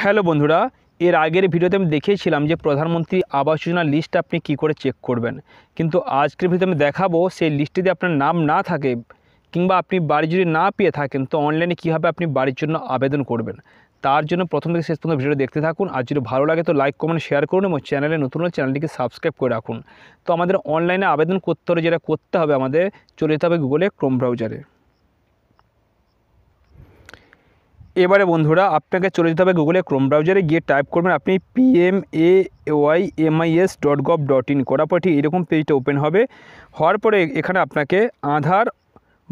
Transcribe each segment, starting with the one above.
hello বন্ধুরা এর আগের ভিডিওতে আমি দেখিয়েছিলাম যে প্রধানমন্ত্রী আবাস যোজনার লিস্ট আপনি কি করে চেক করবেন কিন্তু আজকের ভিডিওতে আমি দেখাবো সেই লিস্টে যদি আপনার নাম না থাকে কিংবা আপনি বাড়ি যদি না পেয়ে থাকেন তো অনলাইনে কীভাবে আপনি বাড়ির জন্য আবেদন করবেন তার জন্য প্রথম থেকে শেষ পর্যন্ত ভিডিও দেখতে থাকুন আর যদি ভালো লাগে তো লাইক কমেন্ট শেয়ার করুন এবং চ্যানেলে নতুন হলে চ্যানেলটিকে সাবস্ক্রাইব করে রাখুন তো আমাদের অনলাইনে আবেদন করতে হলে যেটা করতে হবে আমাদের চলে যেতে হবে গুগলে ক্রোম ব্রাউজারে এবারে বন্ধুরা আপনাকে চলে যেতে হবে গুগলে ক্রোম ব্রাউজারে গিয়ে টাইপ করবেন আপনি PM A Y MIS dot gov dot in করার পর ঠিক এরকম পেজটা ওপেন হবে হওয়ার পরে এখানে আপনাকে আধার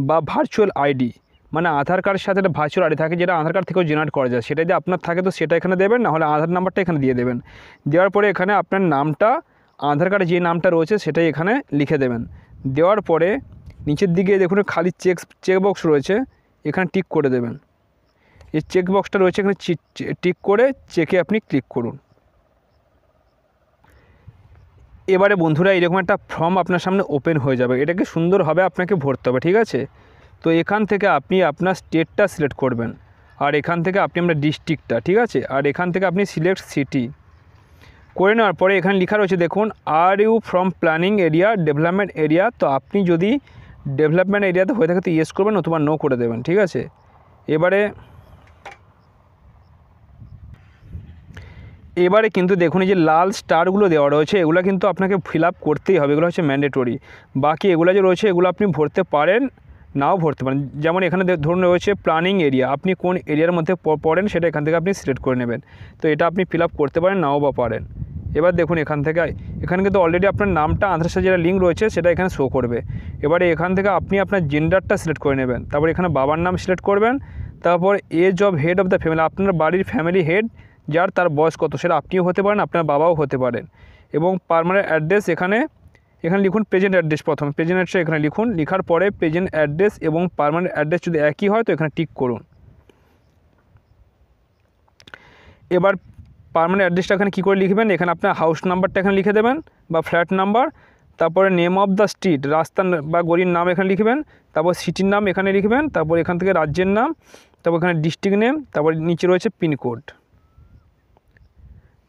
বা ভার্চুয়াল আইডি মানে আধার কার্ডের সাথে একটা ভার্চুয়াল আইডি থাকে যেটা আধার কার্ড থেকেও জেনারেট করা যায় সেটা যদি আপনার থাকে তো সেটা এখানে দেবেন না হলে আধার নাম্বারটা এখানে দিয়ে দেবেন দেওয়ার পরে এখানে আপনার নামটা আধার কার্ডে যে নামটা রয়েছে সেটাই এখানে লিখে দেবেন দেওয়ার পরে নিচের দিকে দেখুন খালি চেক চেকবক্স রয়েছে এখানে টিক করে দেবেন যে চেক বক্সটা রয়েছে এখানে টিক করে চেকে আপনি ক্লিক করুন এবারে বন্ধুরা এরকম একটা ফর্ম আপনার সামনে ওপেন হয়ে যাবে এটাকে সুন্দরভাবে আপনাকে ভরতে হবে ঠিক আছে তো এখান থেকে আপনি আপনার স্টেটটা সিলেক্ট করবেন আর এখান থেকে আপনি আমরা ডিস্ট্রিক্টটা ঠিক আছে আর এখান থেকে আপনি সিলেক্ট সিটি করে নেওয়ার পরে এখানে লেখা রয়েছে দেখুন are you from planning area development area তো আপনি যদি ডেভেলপমেন্ট এরিয়াতে হয়ে থাকে তো ইয়েস করবেন অথবা নো করে দেবেন ঠিক আছে এবারে এবারে কিন্তু দেখুন এই যে লাল স্টারগুলো দেওয়া রয়েছে এগুলো কিন্তু আপনাকে ফিল করতেই হবে এগুলো হচ্ছে ম্যান্ডেটরি বাকি এগুলো যে রয়েছে এগুলো আপনি ভরতে পারেন নাও ভরতে পারেন যেমন এখানে ধরুন রয়েছে প্ল্যানিং এরিয়া আপনি কোন এরিয়ার মধ্যে পড়েন সেটা এখান থেকে আপনি সিলেক্ট করে নেবেন তো এটা আপনি ফিল করতে পারেন নাও বা পারেন এবার দেখুন এখান থেকে এখানে কিন্তু অলরেডি আপনার নামটা আধার সাথে যেটা লিঙ্ক রয়েছে সেটা এখানে শো করবে এবারে এখান থেকে আপনি আপনার জেন্ডারটা সিলেক্ট করে নেবেন তারপর এখানে বাবার নাম সিলেক্ট করবেন তারপর age of head of the family আপনার বাড়ির ফ্যামিলি হেড যার তার বয়স কত সেটা আপনিও হতে পারেন আপনার বাবাও হতে পারেন এবং পারমানেন্ট অ্যাড্রেস এখানে এখানে লিখুন প্রেজেন্ট অ্যাড্রেস প্রথম প্রেজেন্ট অ্যাড্রেস এখানে লিখুন লেখার পরে প্রেজেন্ট অ্যাড্রেস এবং পারমানেন্ট অ্যাড্রেস যদি একই হয় তো এখানে টিক করুন এবার পারমানেন্ট অ্যাড্রেসটা এখানে কী করে লিখবেন এখানে আপনার হাউস নাম্বারটা এখানে লিখে দেবেন বা ফ্ল্যাট নাম্বার তারপরে নেম অফ দ্য স্ট্রিট রাস্তা বা গরির নাম এখানে লিখবেন তারপর সিটির নাম এখানে লিখবেন তারপর এখান থেকে রাজ্যের নাম তারপর এখানে ডিস্ট্রিক্ট নেম তারপর নিচে রয়েছে পিনকোড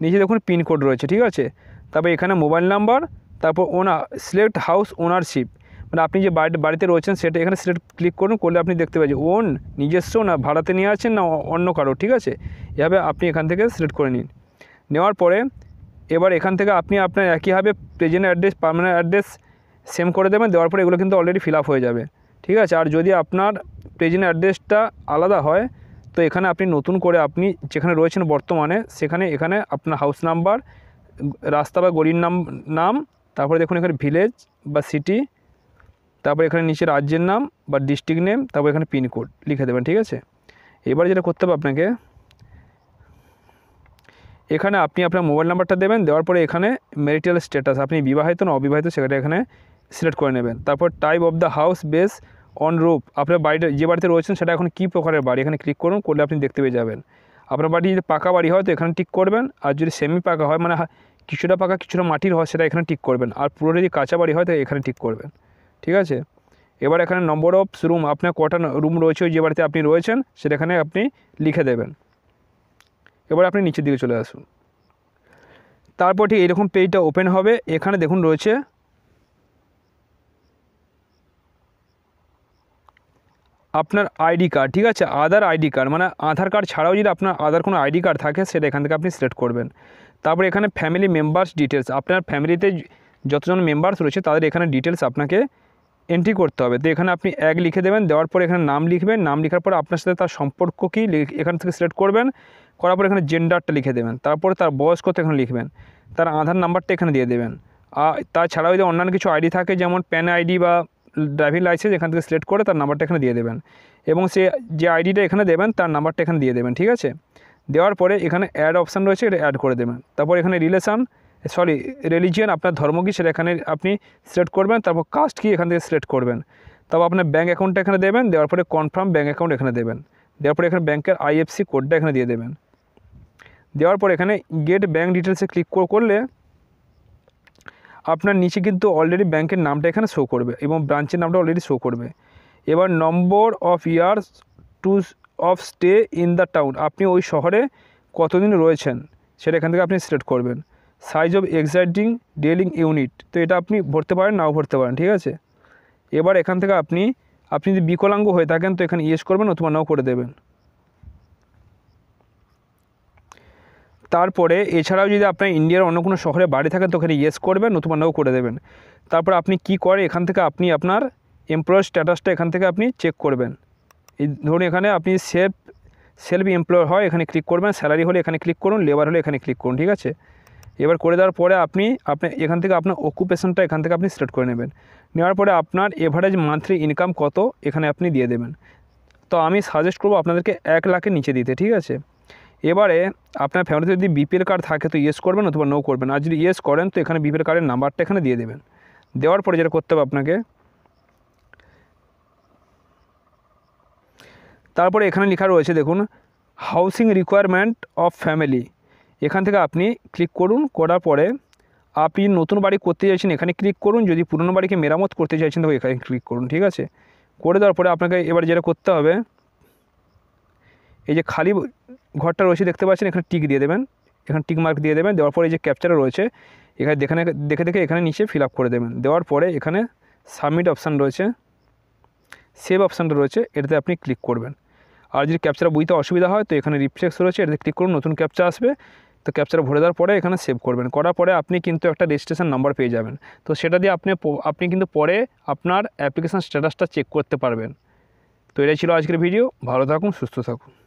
নিচে দেখুন পিনকোড রয়েছে ঠিক আছে তারপর এখানে মোবাইল নাম্বার তারপর ওনার সিলেক্ট হাউস ওনারশিপ মানে আপনি যে বাড়িতে রয়েছেন সেটা এখানে সিলেক্ট ক্লিক করুন করলে আপনি দেখতে পাচ্ছেন ওন নিজস্ব না ভাড়াতে নিয়ে আছেন না অন্য কারো ঠিক আছে এভাবে আপনি এখান থেকে সিলেক্ট করে নিন নেওয়ার পরে এবার এখান থেকে আপনি আপনার একইভাবে present address permanent address same করে দেবেন দেওয়ার পরে এগুলো কিন্তু অলরেডি ফিল হয়ে যাবে ঠিক আছে আর যদি আপনার প্রেজেন্ট অ্যাড্রেসটা আলাদা হয় তো এখানে আপনি নতুন করে আপনি যেখানে রয়েছেন বর্তমানে সেখানে এখানে আপনার হাউস নাম্বার রাস্তা বা গলির নাম নাম তারপরে দেখুন এখানে ভিলেজ বা সিটি তারপরে এখানে নিচে রাজ্যের নাম বা ডিস্ট্রিক্ট নেম তারপর এখানে পিনকোড লিখে দেবেন ঠিক আছে এবার যেটা করতে হবে আপনাকে এখানে আপনি আপনার মোবাইল নাম্বারটা দেবেন দেওয়ার পরে এখানে ম্যারিটাল স্ট্যাটাস আপনি বিবাহিত না অবিবাহিত সেটা এখানে সিলেক্ট করে নেবেন তারপর টাইপ অফ দ্য হাউস বেস অনুরূপ আপনার বাড়িটা যে বাড়িতে রয়েছেন সেটা এখন কী প্রকারের বাড়ি এখানে ক্লিক করুন করলে আপনি দেখতে পেয়ে যাবেন আপনার বাড়ি যদি পাকা বাড়ি হয় তো এখানে টিক করবেন আর যদি সেমি পাকা হয় মানে কিছুটা পাকা কিছুটা মাটির হয় সেটা এখানে টিক করবেন আর পুরো যদি কাঁচা বাড়ি হয় তো এখানে টিক করবেন ঠিক আছে এবার এখানে নম্বর অফ রুম আপনার কটা রুম রয়েছে যে বাড়িতে আপনি রয়েছেন সেটা এখানে আপনি লিখে দেবেন এবার আপনি নিচের দিকে চলে আসুন তারপর ঠিক এরকম পেজটা ওপেন হবে এখানে দেখুন রয়েছে আপনার আইডি কার্ড ঠিক আছে আধার আইডি কার্ড মানে আধার কার্ড ছাড়াও যদি আপনার আধার কোনো আইডি কার্ড থাকে সেটা এখান থেকে আপনি সিলেক্ট করবেন তারপরে এখানে ফ্যামিলি মেম্বার্স ডিটেলস আপনার ফ্যামিলিতে যতজন মেম্বার্স রয়েছে তাদের এখানে ডিটেলস আপনাকে এন্ট্রি করতে হবে তো এখানে আপনি এক লিখে দেবেন দেওয়ার পর এখানে নাম লিখবেন নাম লেখার পর আপনার সাথে তার সম্পর্ক কী এখান থেকে সিলেক্ট করবেন করার পর এখানে জেন্ডারটা লিখে দেবেন তারপরে তার বয়স কত এখানে লিখবেন তার আধার নাম্বারটা এখানে দিয়ে দেবেন আর তাছাড়াও যদি অন্যান্য কিছু আইডি থাকে যেমন প্যান আইডি বা ড্রাইভিং লাইসেন্স এখান থেকে সিলেক্ট করে তার নাম্বারটা এখানে দিয়ে দেবেন এবং সে যে আইডিটা এখানে দেবেন তার নাম্বারটা এখানে দিয়ে দেবেন ঠিক আছে দেওয়ার পরে এখানে অ্যাড অপশান রয়েছে এটা অ্যাড করে দেবেন তারপর এখানে রিলেশান সরি রিলিজিয়ান আপনার ধর্ম কি সেটা এখানে আপনি সিলেক্ট করবেন তারপর কাস্ট কী এখান থেকে সিলেক্ট করবেন তারপর আপনার ব্যাঙ্ক অ্যাকাউন্টটা এখানে দেবেন দেওয়ার পরে কনফার্ম ব্যাঙ্ক অ্যাকাউন্ট এখানে দেবেন দেওয়ার পরে এখানে ব্যাঙ্কের আইএফসি কোডটা এখানে দিয়ে দেবেন দেওয়ার পর এখানে গেট ব্যাঙ্ক ডিটেলসে ক্লিক করলে আপনার নিচে কিন্তু অলরেডি ব্যাংকের নামটা এখানে শো করবে এবং ব্রাঞ্চের নামটা অলরেডি শো করবে এবার number of years to of stay in the town আপনি ওই শহরে কতদিন রয়েছেন সেটা এখান থেকে আপনি সিলেক্ট করবেন size of existing dwelling unit তো এটা আপনি ভরতে পারেন নাও ভরতে পারেন ঠিক আছে এবার এখান থেকে আপনি আপনি যদি বিকলাঙ্গ হয়ে থাকেন তো এখানে ইয়েস করবেন অথবা নাও করে দেবেন তারপরে এছাড়াও যদি আপনার ইন্ডিয়ার অন্য কোনো শহরে বাড়ি থাকেন তো ওখানে ইয়েস করবেন নতুবা নাও করে দেবেন তারপর আপনি কি করে এখান থেকে আপনি আপনার এমপ্লয়ার স্ট্যাটাসটা এখান থেকে আপনি চেক করবেন এই ধরুন এখানে আপনি সেফ সেলফ এমপ্লয়ার হয় এখানে ক্লিক করবেন স্যালারি হলে এখানে ক্লিক করুন লেবার হলে এখানে ক্লিক করুন ঠিক আছে এবার করে দেওয়ার পরে আপনি আপনি এখান থেকে আপনার অকুপেশনটা এখান থেকে আপনি সিলেক্ট করে নেবেন নেওয়ার পরে আপনার এভারেজ মান্থলি ইনকাম কত এখানে আপনি দিয়ে দেবেন তো আমি সাজেস্ট করবো আপনাদেরকে এক লাখের নিচে দিতে ঠিক আছে এবারে আপনার ফ্যামিলিতে যদি বিপিএল কার্ড থাকে তো ইয়েস করবেন অথবা নো করবেন আর যদি ইয়েস করেন তো এখানে বিপিএল কার্ডের নাম্বারটা এখানে দিয়ে দেবেন দেওয়ার পরে যেটা করতে হবে আপনাকে তারপরে এখানে লেখা রয়েছে দেখুন হাউসিং রিকোয়ারমেন্ট অফ ফ্যামিলি এখান থেকে আপনি ক্লিক করুন করার পরে আপনি নতুন বাড়ি করতে চাইছেন এখানে ক্লিক করুন যদি পুরনো বাড়িকে মেরামত করতে চাইছেন তো এখানে ক্লিক করুন ঠিক আছে করে দেওয়ার পরে আপনাকে এবার যেটা করতে হবে এই যে খালি ঘরটা রয়েছে দেখতে পাচ্ছেন এখানে টিক দিয়ে দেবেন এখানে টিক মার্ক দিয়ে দেবেন দেওয়ার পরে এই যে ক্যাপচার রয়েছে এখানে দেখে দেখে দেখে এখানে নিচে ফিল করে দেবেন দেওয়ার পরে এখানে সাবমিট অপশান রয়েছে সেভ অপশানটা রয়েছে এটাতে আপনি ক্লিক করবেন আর যদি ক্যাপচার বুঝতে অসুবিধা হয় তো এখানে রিফ্লেক্স রয়েছে এটাতে ক্লিক করুন নতুন ক্যাপচার আসবে তো ক্যাপচার ভরে দেওয়ার পরে এখানে সেভ করবেন করার পরে আপনি কিন্তু একটা রেজিস্ট্রেশন নাম্বার পেয়ে যাবেন তো সেটা দিয়ে আপনি আপনি কিন্তু পরে আপনার অ্যাপ্লিকেশান স্ট্যাটাসটা চেক করতে পারবেন তো এটাই ছিল আজকের ভিডিও ভালো থাকুন সুস্থ থাকুন